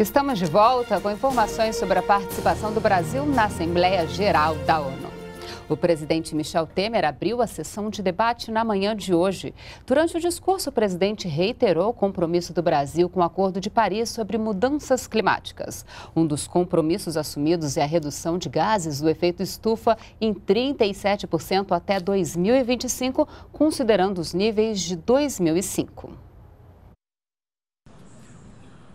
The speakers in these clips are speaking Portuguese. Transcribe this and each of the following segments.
Estamos de volta com informações sobre a participação do Brasil na Assembleia Geral da ONU. O presidente Michel Temer abriu a sessão de debate na manhã de hoje. Durante o discurso, o presidente reiterou o compromisso do Brasil com o Acordo de Paris sobre mudanças climáticas. Um dos compromissos assumidos é a redução de gases do efeito estufa em 37% até 2025, considerando os níveis de 2005.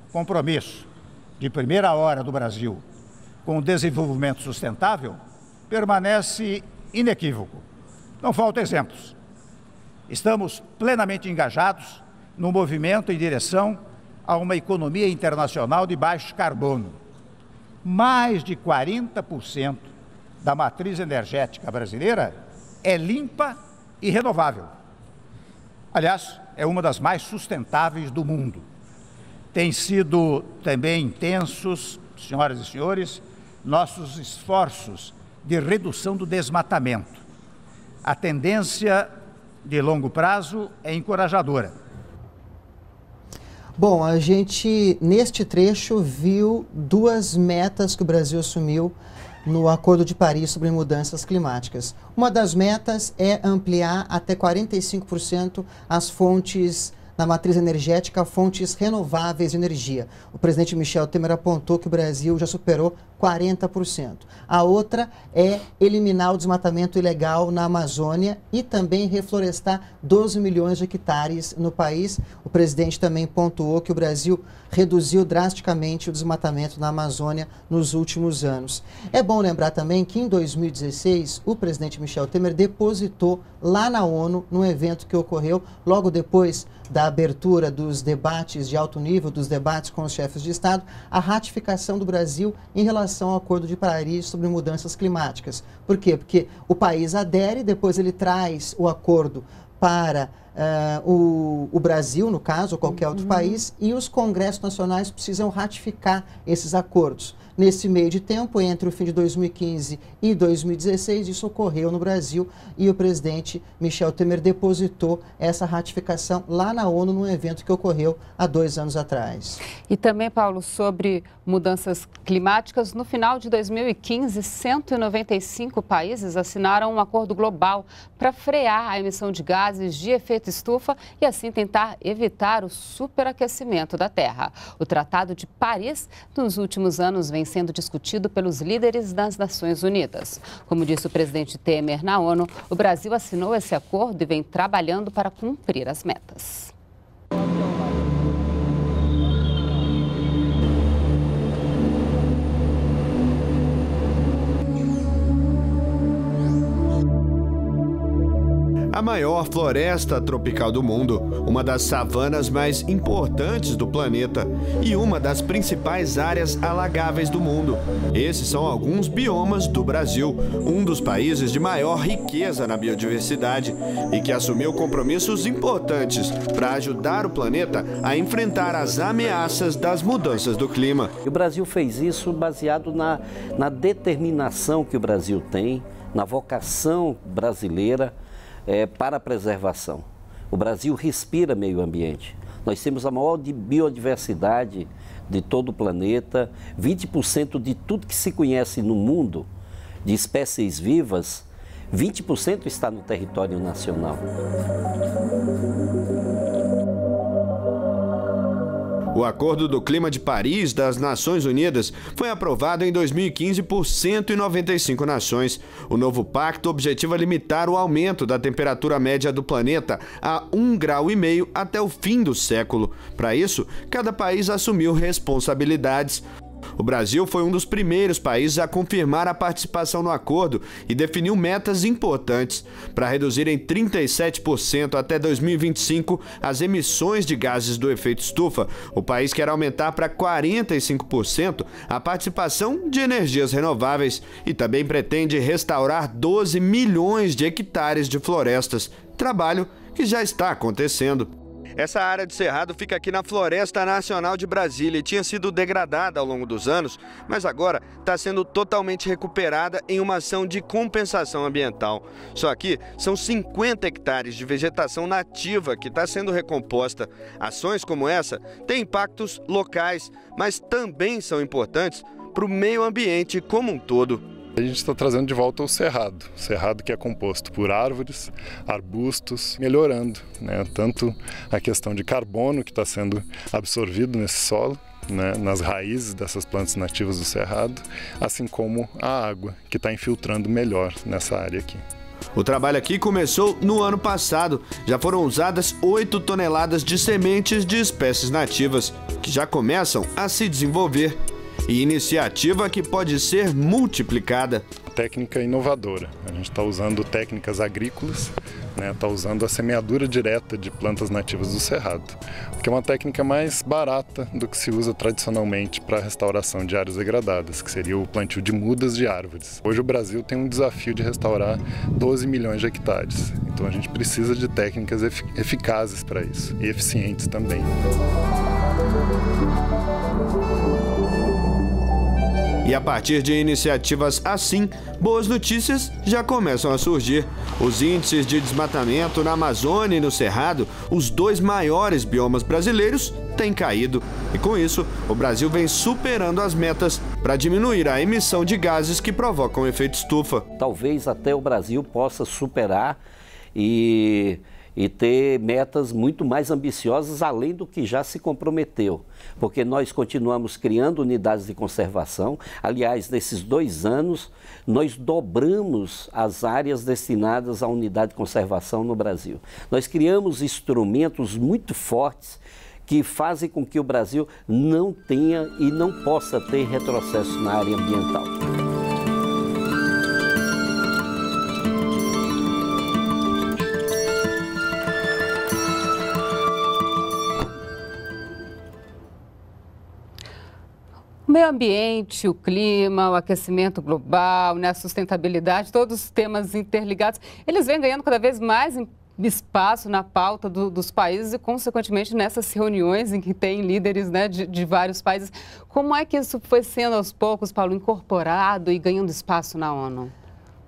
Compromisso de primeira hora do Brasil com o desenvolvimento sustentável permanece inequívoco. Não faltam exemplos. Estamos plenamente engajados no movimento em direção a uma economia internacional de baixo carbono. Mais de 40% da matriz energética brasileira é limpa e renovável. Aliás, é uma das mais sustentáveis do mundo. Tem sido também intensos, senhoras e senhores, nossos esforços de redução do desmatamento. A tendência de longo prazo é encorajadora. Bom, a gente neste trecho viu duas metas que o Brasil assumiu no Acordo de Paris sobre mudanças climáticas. Uma das metas é ampliar até 45% as fontes na matriz energética fontes renováveis de energia. O presidente Michel Temer apontou que o Brasil já superou 40%. A outra é eliminar o desmatamento ilegal na Amazônia e também reflorestar 12 milhões de hectares no país. O presidente também pontuou que o Brasil reduziu drasticamente o desmatamento na Amazônia nos últimos anos. É bom lembrar também que em 2016 o presidente Michel Temer depositou lá na ONU, num evento que ocorreu logo depois da abertura dos debates de alto nível, dos debates com os chefes de Estado, a ratificação do Brasil em relação relação ao Acordo de Paris sobre mudanças climáticas. Por quê? Porque o país adere, depois ele traz o acordo para uh, o, o, Brasil, no caso, ou qualquer outro uhum. país, e os congressos nacionais precisam ratificar esses acordos. Nesse meio de tempo, entre o fim de 2015 e 2016, isso ocorreu no Brasil e o presidente Michel Temer depositou essa ratificação lá na ONU, num evento que ocorreu há dois anos atrás. E também, Paulo, sobre mudanças climáticas, no final de 2015, 195 países assinaram um acordo global para frear a emissão de gases de efeito estufa e assim tentar evitar o superaquecimento da Terra. O Tratado de Paris, nos últimos anos, vem vem sendo discutido pelos líderes das Nações Unidas. Como disse o presidente Temer na ONU, o Brasil assinou esse acordo e vem trabalhando para cumprir as metas. a maior floresta tropical do mundo, uma das savanas mais importantes do planeta e uma das principais áreas alagáveis do mundo. Esses são alguns biomas do Brasil, um dos países de maior riqueza na biodiversidade e que assumiu compromissos importantes para ajudar o planeta a enfrentar as ameaças das mudanças do clima. O Brasil fez isso baseado na, na determinação que o Brasil tem, na vocação brasileira é, para a preservação. O Brasil respira meio ambiente. Nós temos a maior biodiversidade de todo o planeta. 20% de tudo que se conhece no mundo de espécies vivas, 20% está no território nacional. O Acordo do Clima de Paris das Nações Unidas foi aprovado em 2015 por 195 nações. O novo pacto objetiva limitar o aumento da temperatura média do planeta a 1,5 grau e meio até o fim do século. Para isso, cada país assumiu responsabilidades. O Brasil foi um dos primeiros países a confirmar a participação no acordo e definiu metas importantes para reduzir em 37% até 2025 as emissões de gases do efeito estufa. O país quer aumentar para 45% a participação de energias renováveis e também pretende restaurar 12 milhões de hectares de florestas, trabalho que já está acontecendo. Essa área de cerrado fica aqui na Floresta Nacional de Brasília e tinha sido degradada ao longo dos anos, mas agora está sendo totalmente recuperada em uma ação de compensação ambiental. Só aqui são 50 hectares de vegetação nativa que está sendo recomposta. Ações como essa têm impactos locais, mas também são importantes para o meio ambiente como um todo. A gente está trazendo de volta o cerrado, o cerrado que é composto por árvores, arbustos, melhorando né, tanto a questão de carbono que está sendo absorvido nesse solo, né, nas raízes dessas plantas nativas do cerrado, assim como a água que está infiltrando melhor nessa área aqui. O trabalho aqui começou no ano passado. Já foram usadas 8 toneladas de sementes de espécies nativas, que já começam a se desenvolver e iniciativa que pode ser multiplicada. Técnica inovadora. A gente está usando técnicas agrícolas, está né? Tá usando a semeadura direta de plantas nativas do cerrado, que é uma técnica mais barata do que se usa tradicionalmente para a restauração de áreas degradadas, que seria o plantio de mudas de árvores. Hoje o Brasil tem um desafio de restaurar 12 milhões de hectares, então a gente precisa de técnicas eficazes para isso e eficientes também. Música e a partir de iniciativas assim, boas notícias já começam a surgir. Os índices de desmatamento na Amazônia e no Cerrado, os dois maiores biomas brasileiros, têm caído. E com isso, o Brasil vem superando as metas para diminuir a emissão de gases que provocam efeito estufa. Talvez até o Brasil possa superar e e ter metas muito mais ambiciosas além do que já se comprometeu, porque nós continuamos criando unidades de conservação. Aliás, nesses dois anos, nós dobramos as áreas destinadas à unidade de conservação no Brasil. Nós criamos instrumentos muito fortes que fazem com que o Brasil não tenha e não possa ter retrocesso na área ambiental. meio ambiente, o clima, o aquecimento global, né, a sustentabilidade, todos os temas interligados, eles vêm ganhando cada vez mais espaço na pauta do, dos países e, consequentemente, nessas reuniões em que tem líderes né, de, de, vários países. Como é que isso foi sendo aos poucos, Paulo, incorporado e ganhando espaço na ONU?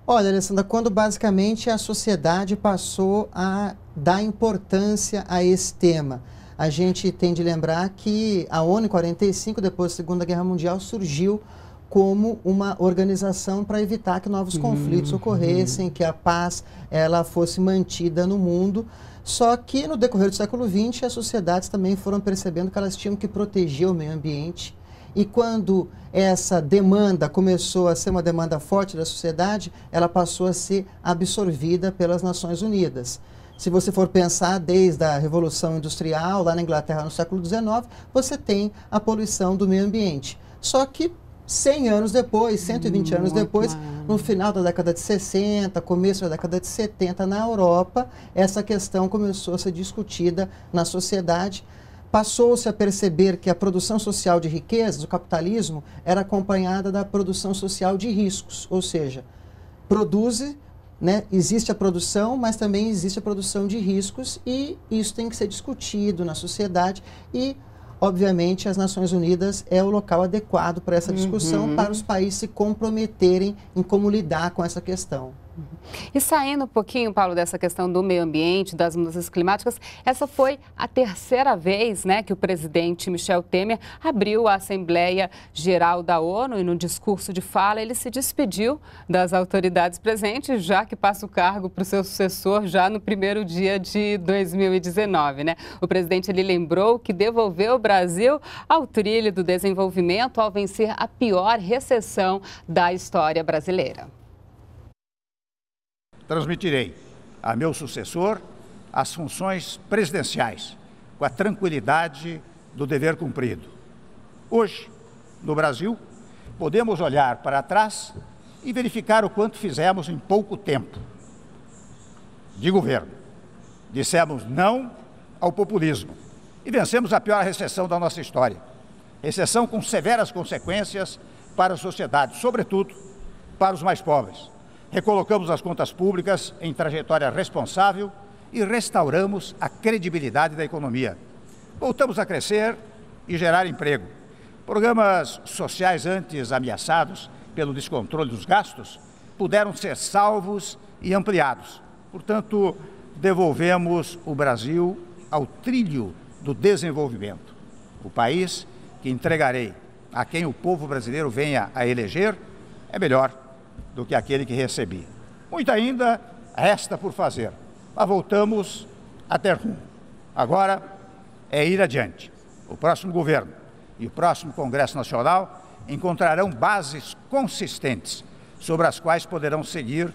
Olha, Alessandra, quando basicamente a sociedade passou a dar importância a esse tema a gente tem de lembrar que a ONU, em 45, depois da Segunda Guerra Mundial, surgiu como uma organização para evitar que novos conflitos uhum. ocorressem, que a paz ela fosse mantida no mundo. Só que no decorrer do século XX, as sociedades também foram percebendo que elas tinham que proteger o meio ambiente. E quando essa demanda começou a ser uma demanda forte da sociedade, ela passou a ser absorvida pelas Nações Unidas. Se você for pensar desde a Revolução Industrial, lá na Inglaterra no século XIX, você tem a poluição do meio ambiente. Só que 100 anos depois, 120 hum, anos depois, no final da década de 60, começo da década de 70, na Europa, essa questão começou a ser discutida na sociedade. Passou-se a perceber que a produção social de riquezas, o capitalismo, era acompanhada da produção social de riscos, ou seja, produz né, existe a produção, mas também existe a produção de riscos e isso tem que ser discutido na sociedade e, obviamente, as Nações Unidas é o local adequado para essa discussão, uhum. para os países se comprometerem em como lidar com essa questão. E saindo um pouquinho, Paulo, dessa questão do meio ambiente, das mudanças climáticas, essa foi a terceira vez né, que o presidente Michel Temer abriu a Assembleia Geral da ONU e no discurso de fala ele se despediu das autoridades presentes, já que passa o cargo para o seu sucessor já no primeiro dia de 2019. Né? O presidente ele lembrou que devolveu o Brasil ao trilho do desenvolvimento ao vencer a pior recessão da história brasileira transmitirei a meu sucessor as funções presidenciais, com a tranquilidade do dever cumprido. Hoje, no Brasil, podemos olhar para trás e verificar o quanto fizemos em pouco tempo de governo. Dissemos não ao populismo e vencemos a pior recessão da nossa história. Recessão com severas consequências para a sociedade, sobretudo para os mais pobres. Recolocamos as contas públicas em trajetória responsável e restauramos a credibilidade da economia. Voltamos a crescer e gerar emprego. Programas sociais antes ameaçados pelo descontrole dos gastos puderam ser salvos e ampliados. Portanto, devolvemos o Brasil ao trilho do desenvolvimento. O país que entregarei a quem o povo brasileiro venha a eleger é melhor do que aquele que recebi. Muito ainda resta por fazer. Mas voltamos a ter rumo. Agora é ir adiante. O próximo governo e o próximo Congresso Nacional encontrarão bases consistentes sobre as quais poderão seguir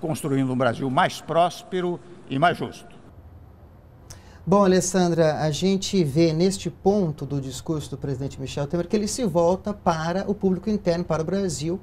construindo um Brasil mais próspero e mais justo. Bom, Alessandra, a gente vê neste ponto do discurso do presidente Michel Temer que ele se volta para o público interno, para o Brasil,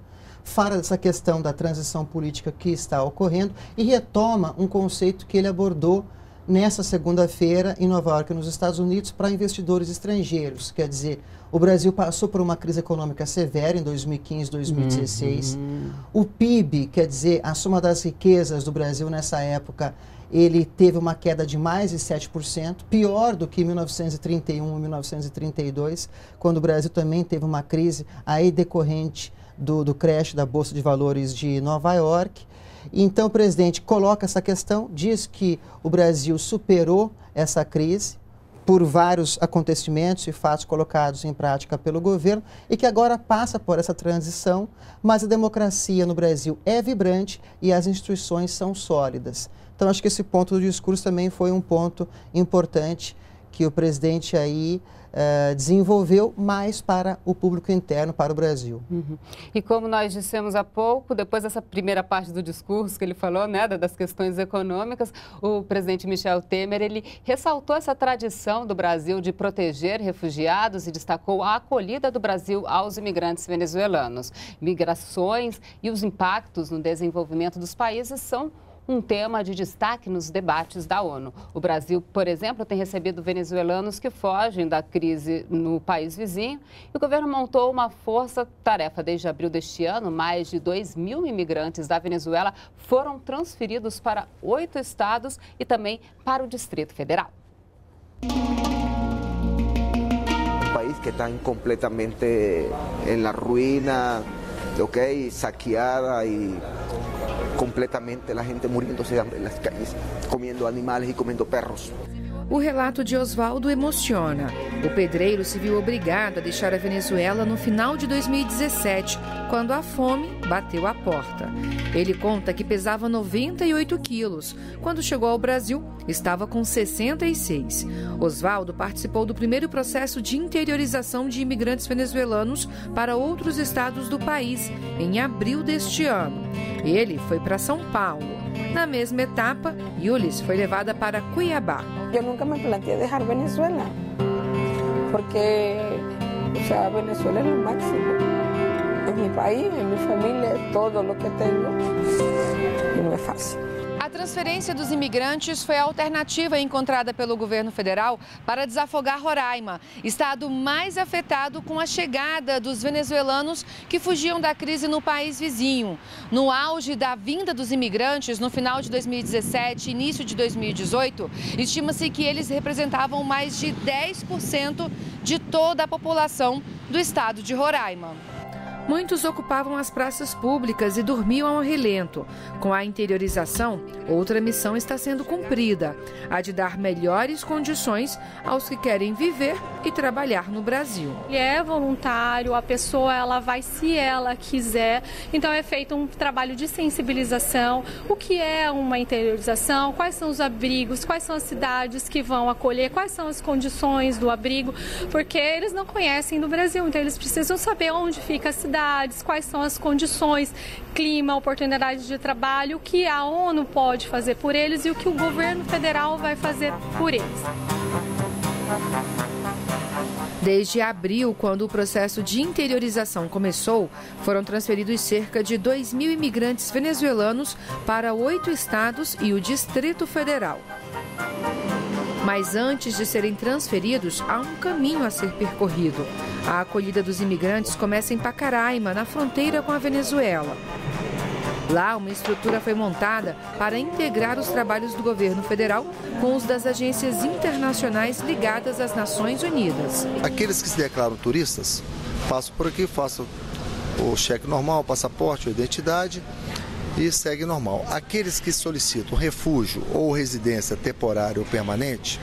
fala dessa questão da transição política que está ocorrendo e retoma um conceito que ele abordou nessa segunda-feira em Nova York, nos Estados Unidos, para investidores estrangeiros. Quer dizer, o Brasil passou por uma crise econômica severa em 2015, 2016. Uhum. O PIB, quer dizer, a soma das riquezas do Brasil nessa época, ele teve uma queda de mais de 7%, pior do que 1931 e 1932, quando o Brasil também teve uma crise aí decorrente do, do crash da Bolsa de Valores de Nova York. Então, o presidente coloca essa questão, diz que o Brasil superou essa crise por vários acontecimentos e fatos colocados em prática pelo governo e que agora passa por essa transição, mas a democracia no Brasil é vibrante e as instituições são sólidas. Então, acho que esse ponto do discurso também foi um ponto importante que o presidente aí eh, desenvolveu, mais para o público interno, para o Brasil. Uhum. E como nós dissemos há pouco, depois dessa primeira parte do discurso que ele falou, né, das questões econômicas, o presidente Michel Temer, ele ressaltou essa tradição do Brasil de proteger refugiados e destacou a acolhida do Brasil aos imigrantes venezuelanos. Migrações e os impactos no desenvolvimento dos países são um tema de destaque nos debates da ONU. O Brasil, por exemplo, tem recebido venezuelanos que fogem da crise no país vizinho e o governo montou uma força-tarefa. Desde abril deste ano, mais de 2 mil imigrantes da Venezuela foram transferidos para oito estados e também para o Distrito Federal. Um país que está completamente em la ruína, ok, saqueada e completamente la gente muriéndose de hambre en las calles, comiendo animales y comiendo perros. O relato de Oswaldo emociona. O pedreiro se viu obrigado a deixar a Venezuela no final de 2017, quando a fome bateu à porta. Ele conta que pesava 98 quilos. Quando chegou ao Brasil, estava com 66. Oswaldo participou do primeiro processo de interiorização de imigrantes venezuelanos para outros estados do país, em abril deste ano. Ele foi para São Paulo. Na mesma etapa, Yulis foi levada para Cuiabá. Eu nunca me planteei deixar Venezuela, porque ou seja, Venezuela é o máximo. É meu país, é minha família, é tudo o que tenho. E não é fácil transferência dos imigrantes foi a alternativa encontrada pelo governo federal para desafogar Roraima, estado mais afetado com a chegada dos venezuelanos que fugiam da crise no país vizinho. No auge da vinda dos imigrantes, no final de 2017 e início de 2018, estima-se que eles representavam mais de 10% de toda a população do estado de Roraima. Muitos ocupavam as praças públicas e dormiam ao relento. Com a interiorização, outra missão está sendo cumprida: a de dar melhores condições aos que querem viver e trabalhar no Brasil. Ele é voluntário, a pessoa ela vai se ela quiser. Então é feito um trabalho de sensibilização: o que é uma interiorização, quais são os abrigos, quais são as cidades que vão acolher, quais são as condições do abrigo, porque eles não conhecem no Brasil, então eles precisam saber onde fica a cidade quais são as condições, clima, oportunidades de trabalho, o que a ONU pode fazer por eles e o que o governo federal vai fazer por eles. Desde abril, quando o processo de interiorização começou, foram transferidos cerca de 2 mil imigrantes venezuelanos para oito estados e o Distrito Federal. Mas antes de serem transferidos, há um caminho a ser percorrido. A acolhida dos imigrantes começa em Pacaraima, na fronteira com a Venezuela. Lá, uma estrutura foi montada para integrar os trabalhos do governo federal com os das agências internacionais ligadas às Nações Unidas. Aqueles que se declaram turistas, passam por aqui, façam o cheque normal, o passaporte, a identidade e segue normal. Aqueles que solicitam refúgio ou residência temporária ou permanente,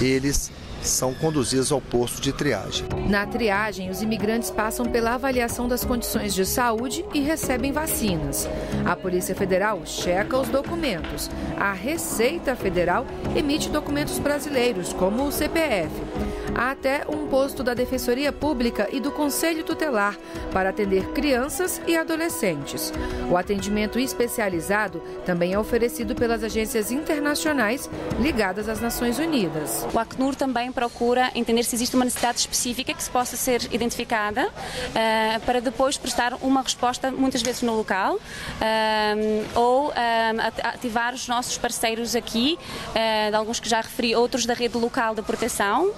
eles são conduzidos ao posto de triagem. Na triagem, os imigrantes passam pela avaliação das condições de saúde e recebem vacinas. A Polícia Federal checa os documentos. A Receita Federal emite documentos brasileiros, como o CPF. Há até um posto da Defensoria Pública e do Conselho Tutelar para atender crianças e adolescentes. O atendimento especializado também é oferecido pelas agências internacionais ligadas às Nações Unidas. O Acnur também procura entender se existe uma necessidade específica que se possa ser identificada uh, para depois prestar uma resposta, muitas vezes no local, eh, ou eh, ativar os nossos parceiros aqui, uh, de alguns que já referi, outros da rede local de proteção, uh,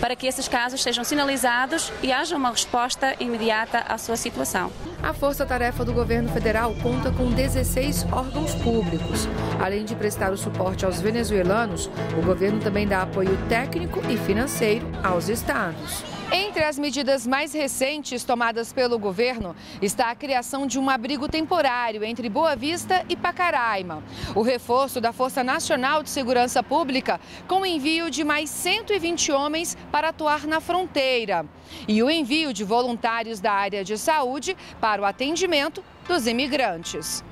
para que esses casos sejam sinalizados e haja uma resposta imediata à sua situação. A força-tarefa do governo federal conta com 16 órgãos públicos. Além de prestar o suporte aos venezuelanos, o governo também dá apoio técnico e financeiro aos estados. Entre as medidas mais recentes tomadas pelo governo está a criação de um abrigo temporário entre Boa Vista e Pacaraima, o reforço da Força Nacional de Segurança Pública com o envio de mais 120 homens para atuar na fronteira e o envio de voluntários da área de saúde para o atendimento dos imigrantes.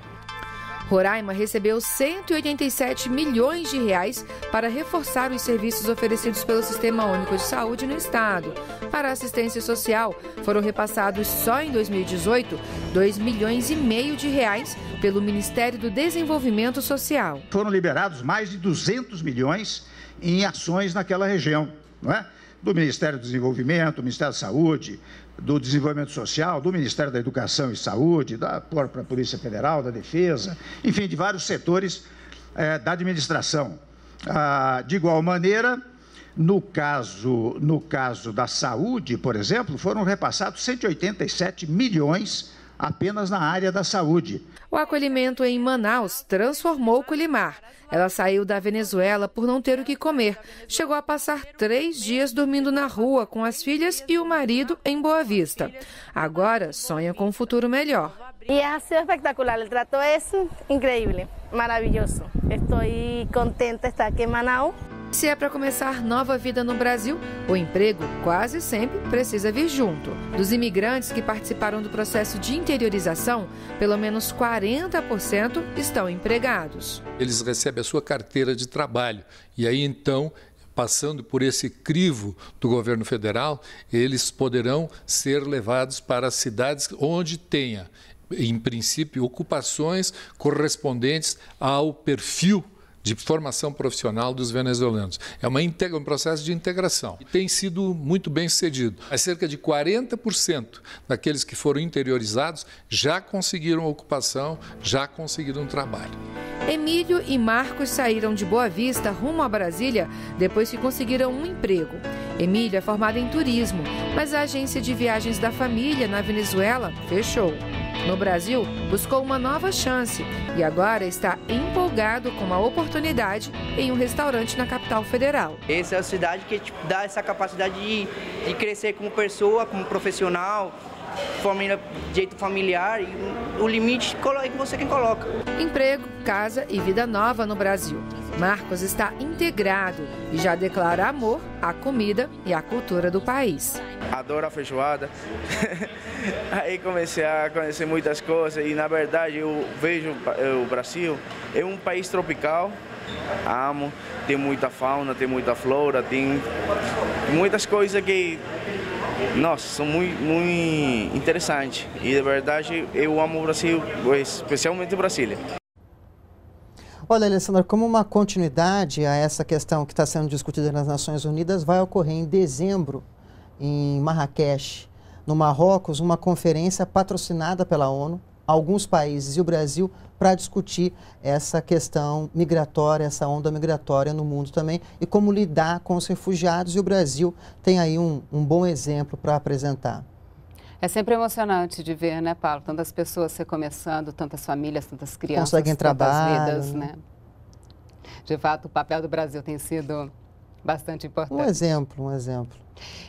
Roraima recebeu 187 milhões de reais para reforçar os serviços oferecidos pelo Sistema Único de Saúde no estado. Para assistência social, foram repassados só em 2018 2 milhões e meio de reais pelo Ministério do Desenvolvimento Social. Foram liberados mais de 200 milhões em ações naquela região não é? do Ministério do Desenvolvimento, do Ministério da Saúde, do Desenvolvimento Social, do Ministério da Educação e Saúde, da própria Polícia Federal, da Defesa, enfim, de vários setores é, da administração. Ah, de igual maneira, no caso, no caso da saúde, por exemplo, foram repassados 187 milhões apenas na área da saúde. O acolhimento em Manaus transformou Colimar. Ela saiu da Venezuela por não ter o que comer. Chegou a passar três dias dormindo na rua com as filhas e o marido em Boa Vista. Agora sonha com um futuro melhor. E é espetacular, ele tratou isso incrível maravilhoso. Estou contente de estar aqui em Manaus. Se é para começar nova vida no Brasil, o emprego quase sempre precisa vir junto. Dos imigrantes que participaram do processo de interiorização, pelo menos 40% estão empregados. Eles recebem a sua carteira de trabalho e aí então passando por esse crivo do governo federal, eles poderão ser levados para cidades onde tenha em princípio, ocupações correspondentes ao perfil de formação profissional dos venezuelanos. É uma integra, um processo de integração. E tem sido muito bem sucedido. Mas cerca de 40% daqueles que foram interiorizados já conseguiram ocupação, já conseguiram trabalho. Emílio e Marcos saíram de Boa Vista rumo a Brasília depois que conseguiram um emprego. Emílio é formado em turismo, mas a agência de viagens da família na Venezuela fechou. No Brasil, buscou uma nova chance e agora está empolgado com uma oportunidade em um restaurante na capital federal. Essa é a cidade que te tipo, dá essa capacidade de, de crescer como pessoa, como profissional, família, jeito familiar e o limite é você quem coloca. Emprego, casa e vida nova no Brasil. Marcos está integrado e já declara amor à comida e à cultura do país. Adoro a feijoada. Aí comecei a conhecer muitas coisas e, na verdade, eu vejo o Brasil é um país tropical. Amo, tem muita fauna, tem muita flora, tem muitas coisas que nossa, são muito, muito interessantes. E de verdade eu amo o Brasil, especialmente Brasília. Olha, Alessandra, como uma continuidade a essa questão que está sendo discutida nas Nações Unidas, vai ocorrer em dezembro, em Marrakech, no Marrocos, uma conferência patrocinada pela ONU, alguns países e o Brasil, para discutir essa questão migratória, essa onda migratória no mundo também e como lidar com os refugiados. E o Brasil tem aí um, um bom exemplo para apresentar. É sempre emocionante de ver, né, Paulo? Tantas pessoas recomeçando, tantas famílias, tantas crianças, Conseguem tantas trabalho. vidas, né? De fato, o papel do Brasil tem sido bastante importante. Um exemplo, um exemplo.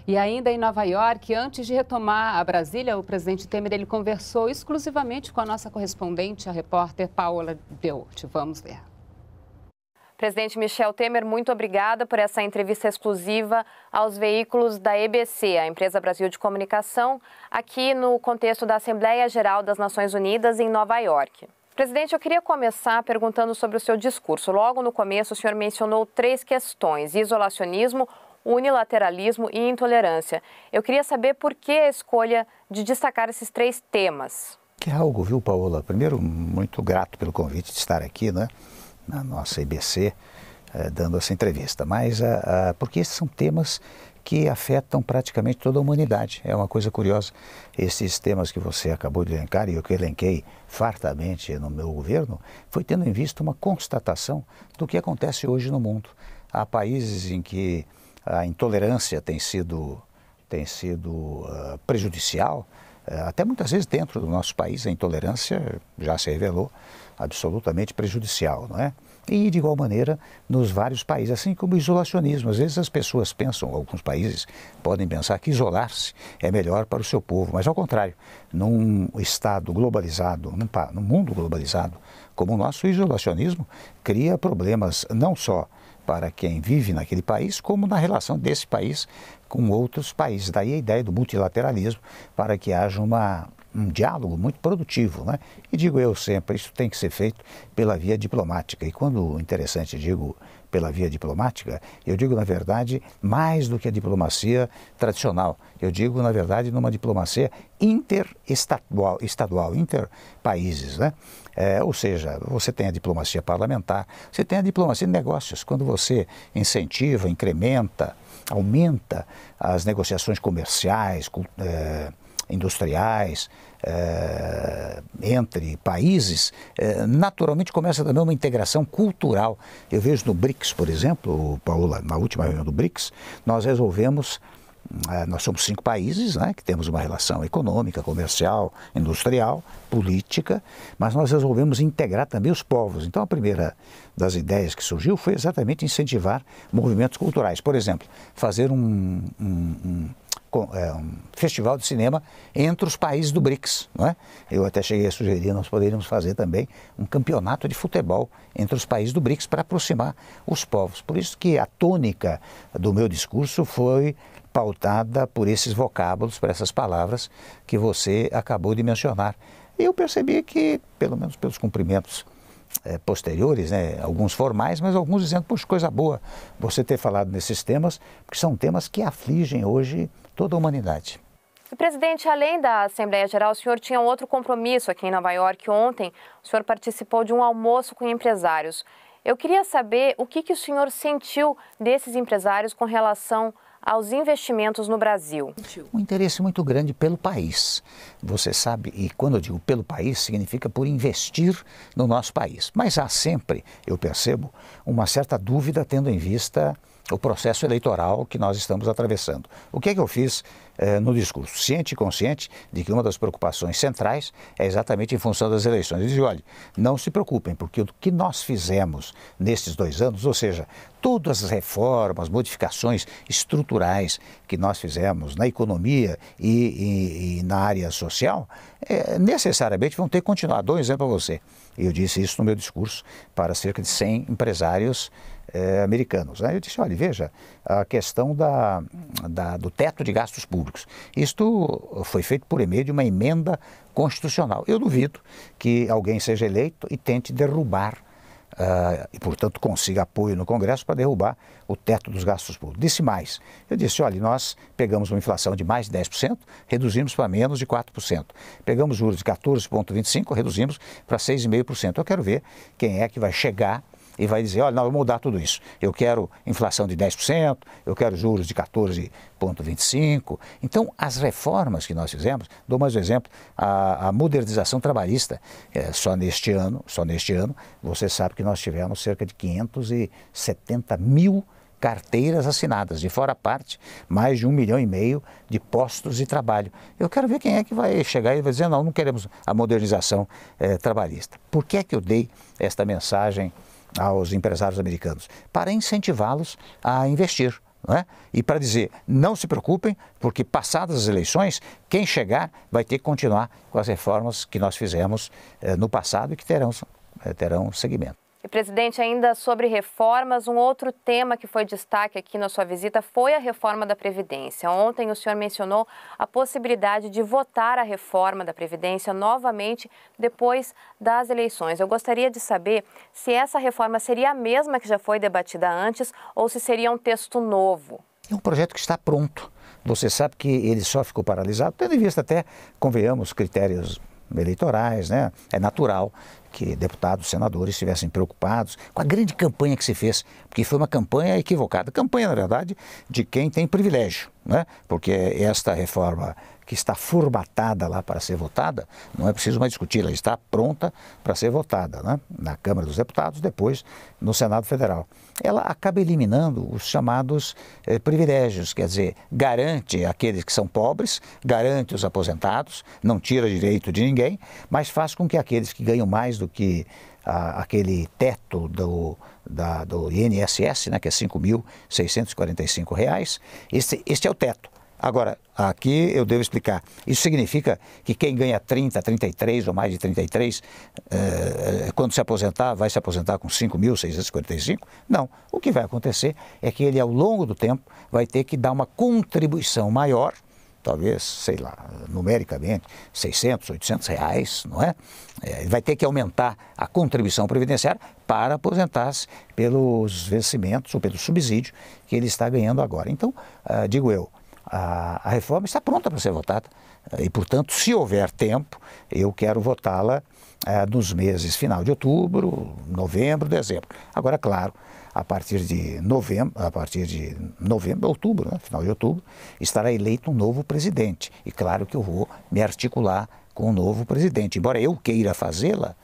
E ainda em Nova York, antes de retomar a Brasília, o presidente Temer ele conversou exclusivamente com a nossa correspondente, a repórter Paola Deut. Vamos ver. Presidente Michel Temer, muito obrigada por essa entrevista exclusiva aos veículos da EBC, a Empresa Brasil de Comunicação, aqui no contexto da Assembleia Geral das Nações Unidas em Nova York. Presidente, eu queria começar perguntando sobre o seu discurso. Logo no começo, o senhor mencionou três questões: isolacionismo, unilateralismo e intolerância. Eu queria saber por que a escolha de destacar esses três temas. Que é algo, viu, Paola? Primeiro, muito grato pelo convite de estar aqui, né? na nossa IBC, eh, dando essa entrevista. Mas eh, eh, porque esses são temas que afetam praticamente toda a humanidade. É uma coisa curiosa. Esses temas que você acabou de elencar e eu que elenquei fartamente no meu governo, foi tendo em vista uma constatação do que acontece hoje no mundo. Há países em que a intolerância tem sido, tem sido uh, prejudicial, eh, até muitas vezes dentro do nosso país, a intolerância já se revelou absolutamente prejudicial, não é? E, de igual maneira, nos vários países, assim como o isolacionismo. Às vezes as pessoas pensam, alguns países podem pensar que isolar-se é melhor para o seu povo, mas, ao contrário, num Estado globalizado, num, num mundo globalizado como o nosso, o isolacionismo cria problemas não só para quem vive naquele país, como na relação desse país com outros países. Daí a ideia do multilateralismo para que haja uma, um diálogo muito produtivo. Né? E digo eu sempre, isso tem que ser feito pela via diplomática. E quando, interessante, digo pela via diplomática, eu digo, na verdade, mais do que a diplomacia tradicional. Eu digo, na verdade, numa diplomacia interestadual, estadual, interpaíses. Né? É, ou seja, você tem a diplomacia parlamentar, você tem a diplomacia de negócios, quando você incentiva, incrementa, aumenta as negociações comerciais, eh, industriais, eh, entre países, eh, naturalmente começa também uma integração cultural. Eu vejo no BRICS, por exemplo, Paula, na última reunião do BRICS, nós resolvemos é, nós somos cinco países né, que temos uma relação econômica, comercial, industrial, política, mas nós resolvemos integrar também os povos. Então, a primeira das ideias que surgiu foi exatamente incentivar movimentos culturais. Por exemplo, fazer um, um, um é, um festival de cinema entre os países do BRICS. Não é? Eu até cheguei a sugerir, nós poderíamos fazer também um campeonato de futebol entre os países do BRICS para aproximar os povos. Por isso que a tônica do meu discurso foi pautada por esses vocábulos, por essas palavras que você acabou de mencionar. E eu percebi que, pelo menos pelos cumprimentos é, posteriores, né, alguns formais, mas alguns dizendo, poxa, coisa boa você ter falado nesses temas, porque são temas que afligem hoje toda a humanidade. E, presidente, além da Assembleia Geral, o senhor tinha um outro compromisso aqui em Nova York ontem. O senhor participou de um almoço com empresários. Eu queria saber o que, que o senhor sentiu desses empresários com relação aos investimentos no Brasil. Um interesse muito grande pelo país. Você sabe, e quando eu digo pelo país, significa por investir no nosso país. Mas há sempre, eu percebo, uma certa dúvida tendo em vista o processo eleitoral que nós estamos atravessando. O que é que eu fiz eh, no discurso? Ciente e consciente de que uma das preocupações centrais é exatamente em função das eleições. Eu disse, olha, não se preocupem, porque o que nós fizemos nesses dois anos, ou seja, todas as reformas, modificações estruturais que nós fizemos na economia e, e, e na área social, eh, necessariamente vão ter que continuar. Dou um exemplo a você. Eu disse isso no meu discurso para cerca de 100 empresários é, americanos. Né? Eu disse, olha, veja, a questão da, da, do teto de gastos públicos. Isto foi feito por meio de uma emenda constitucional. Eu duvido que alguém seja eleito e tente derrubar Uh, e, portanto, consiga apoio no Congresso para derrubar o teto dos gastos públicos. Disse mais. Eu disse: olha, nós pegamos uma inflação de mais de 10%, reduzimos para menos de 4%. Pegamos juros de 14,25%, reduzimos para 6,5%. Eu quero ver quem é que vai chegar e vai dizer, olha, não, eu vou mudar tudo isso. Eu quero inflação de 10%, eu quero juros de 14,25%. Então, as reformas que nós fizemos, dou mais um exemplo, a, a modernização trabalhista. É, só neste ano, só neste ano, você sabe que nós tivemos cerca de 570 mil carteiras assinadas, de fora a parte, mais de um milhão e meio de postos de trabalho. Eu quero ver quem é que vai chegar e vai dizer, não, não queremos a modernização é, trabalhista. Por que é que eu dei esta mensagem aos empresários americanos, para incentivá-los a investir. É? E para dizer, não se preocupem, porque passadas as eleições, quem chegar vai ter que continuar com as reformas que nós fizemos eh, no passado e que terão, eh, terão seguimento. E, presidente, ainda sobre reformas, um outro tema que foi destaque aqui na sua visita foi a reforma da Previdência. Ontem o senhor mencionou a possibilidade de votar a reforma da Previdência novamente depois das eleições. Eu gostaria de saber se essa reforma seria a mesma que já foi debatida antes ou se seria um texto novo. É um projeto que está pronto. Você sabe que ele só ficou paralisado, tendo em vista até, convenhamos, critérios eleitorais, né? É natural que deputados, senadores estivessem preocupados com a grande campanha que se fez, porque foi uma campanha equivocada. Campanha, na verdade, de quem tem privilégio, né? porque esta reforma que está formatada lá para ser votada, não é preciso mais discutir, ela está pronta para ser votada né? na Câmara dos Deputados, depois no Senado Federal. Ela acaba eliminando os chamados eh, privilégios, quer dizer, garante aqueles que são pobres, garante os aposentados, não tira direito de ninguém, mas faz com que aqueles que ganham mais do que ah, aquele teto do, da, do INSS, né, que é R$ 5.645, este, este é o teto. Agora, aqui eu devo explicar. Isso significa que quem ganha 30, 33 ou mais de 33, eh, eh, quando se aposentar, vai se aposentar com 5.645? Não. O que vai acontecer é que ele, ao longo do tempo, vai ter que dar uma contribuição maior, talvez, sei lá, numericamente, 600, 800 reais, não é? é vai ter que aumentar a contribuição previdenciária para aposentar-se pelos vencimentos ou pelo subsídio que ele está ganhando agora. Então, ah, digo eu, a, a reforma está pronta para ser votada. Eh, e, portanto, se houver tempo, eu quero votá-la eh, nos meses final de outubro, novembro, dezembro. Agora, claro, a partir de novembro, a partir de novembro, outubro, né, final de outubro, estará eleito um novo presidente. E claro que eu vou me articular com o um novo presidente. Embora eu queira fazê-la,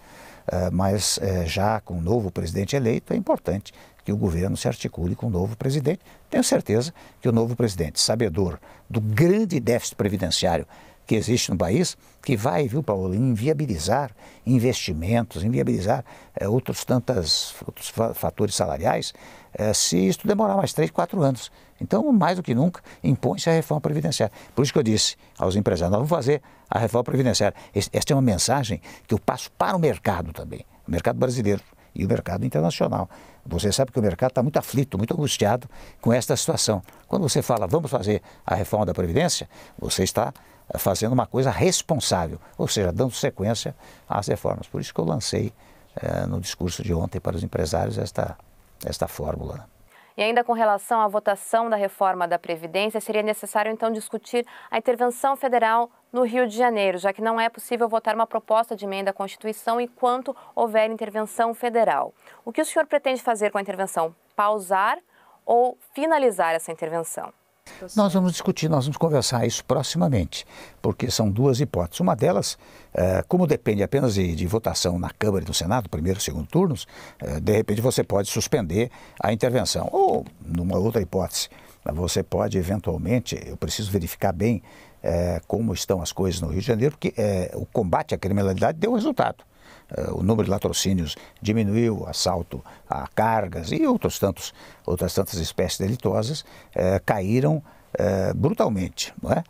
eh, mas já com o um novo presidente eleito, é importante que o governo se articule com o novo presidente. Tenho certeza que o novo presidente, sabedor do grande déficit previdenciário que existe no país, que vai, viu, Paulo, inviabilizar investimentos, inviabilizar é, outros tantos outros fatores salariais, é, se isso demorar mais três, quatro anos. Então, mais do que nunca, impõe-se a reforma previdenciária. Por isso que eu disse aos empresários, nós vamos fazer a reforma previdenciária. Esta é uma mensagem que eu passo para o mercado também, o mercado brasileiro e o mercado internacional. Você sabe que o mercado está muito aflito, muito angustiado com esta situação. Quando você fala, vamos fazer a reforma da Previdência, você está eh, fazendo uma coisa responsável, ou seja, dando sequência às reformas. Por isso que eu lancei eh, no discurso de ontem para os empresários esta, esta fórmula. E ainda com relação à votação da reforma da Previdência, seria necessário então discutir a intervenção federal no Rio de Janeiro, já que não é possível votar uma proposta de emenda à Constituição enquanto houver intervenção federal. O que o senhor pretende fazer com a intervenção? Pausar ou finalizar essa intervenção? Tá nós vamos discutir, nós vamos conversar isso proximamente, porque são duas hipóteses. Uma delas, eh, como depende apenas de, de votação na Câmara e no Senado, primeiro e segundo turnos, eh, de repente você pode suspender a intervenção. Ou, numa outra hipótese, você pode eventualmente, eu preciso verificar bem eh, como estão as coisas no Rio de Janeiro, porque o combate à criminalidade deu resultado. Eh, o número de latrocínios diminuiu, assalto a cargas e outros tantos, outras tantas espécies delitosas eh, caíram eh, brutalmente. Não é?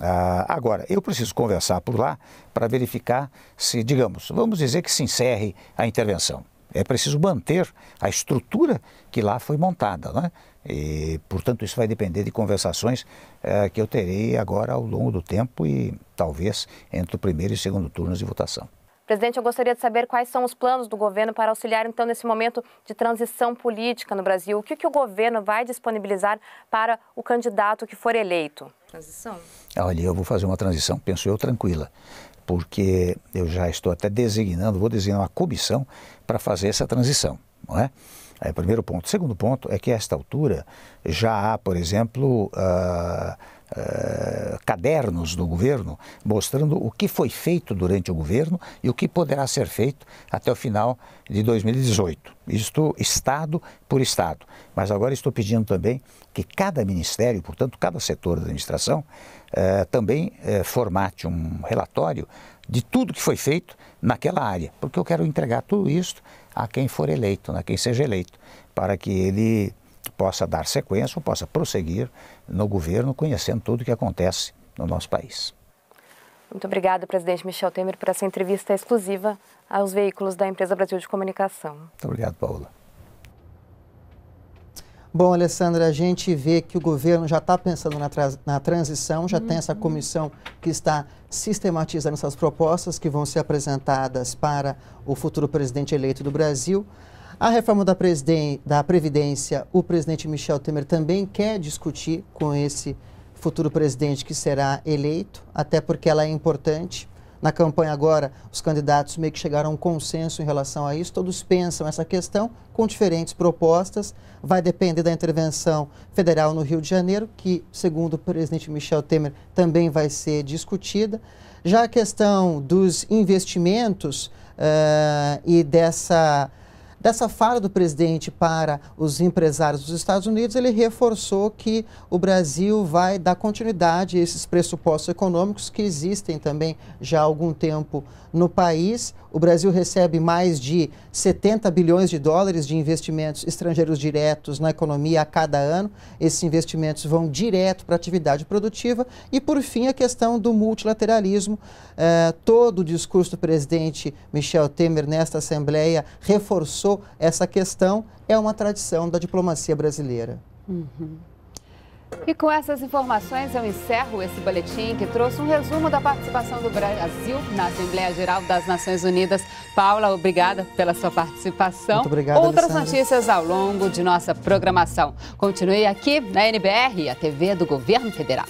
Ah, agora, eu preciso conversar por lá para verificar se, digamos, vamos dizer que se encerre a intervenção. É preciso manter a estrutura que lá foi montada, né? E, portanto, isso vai depender de conversações que eu terei agora ao longo do tempo e talvez entre o primeiro e o segundo turnos de votação. Presidente, eu gostaria de saber quais são os planos do governo para auxiliar, então, nesse momento de transição política no Brasil. O que, que o governo vai disponibilizar para o candidato que for eleito? Transição? Olha, eu vou fazer uma transição, penso eu, tranquila porque eu já estou até designando, vou designar uma comissão para fazer essa transição, não é? É o primeiro ponto. O segundo ponto é que, a esta altura, já há, por exemplo, uh uh, cadernos do governo, mostrando o que foi feito durante o governo e o que poderá ser feito até o final de 2018. Isto Estado por Estado. Mas agora estou pedindo também que cada ministério, portanto, cada setor da administração, uh, também uh, formate um relatório de tudo que foi feito naquela área, porque eu quero entregar tudo isso a quem for eleito, a né, quem seja eleito, para que ele possa dar sequência ou possa prosseguir no governo, conhecendo tudo o que acontece no nosso país. Muito obrigada, presidente Michel Temer, por essa entrevista exclusiva aos veículos da empresa Brasil de Comunicação. Muito obrigado, Paula. Bom, Alessandra, a gente vê que o governo já está pensando na, tra na, transição, já uhum. tem essa uhum. comissão que está sistematizando essas propostas que vão ser apresentadas para o futuro presidente eleito do Brasil. A reforma da, da, Previdência, o presidente Michel Temer também quer discutir com esse futuro presidente que será eleito, até porque ela é importante. Na campanha agora, os candidatos meio que chegaram a um consenso em relação a isso, todos pensam essa questão com diferentes propostas. Vai depender da intervenção federal no Rio de Janeiro, que, segundo o presidente Michel Temer, também vai ser discutida. Já a questão dos investimentos uh, e dessa Dessa fala do presidente para os empresários dos Estados Unidos, ele reforçou que o Brasil vai dar continuidade a esses pressupostos econômicos que existem também já há algum tempo no país. O Brasil recebe mais de 70 bilhões de dólares de investimentos estrangeiros diretos na economia a cada ano. Esses investimentos vão direto para a atividade produtiva. E, por fim, a questão do multilateralismo. Eh, todo o discurso do presidente Michel Temer nesta Assembleia reforçou essa questão. É uma tradição da diplomacia brasileira. Uhum. E com essas informações eu encerro esse boletim que trouxe um resumo da participação do Brasil na Assembleia Geral das Nações Unidas. Paula, obrigada pela sua participação. Muito Outras notícias ao longo de nossa programação. Continue aqui na NBR, a TV do Governo Federal.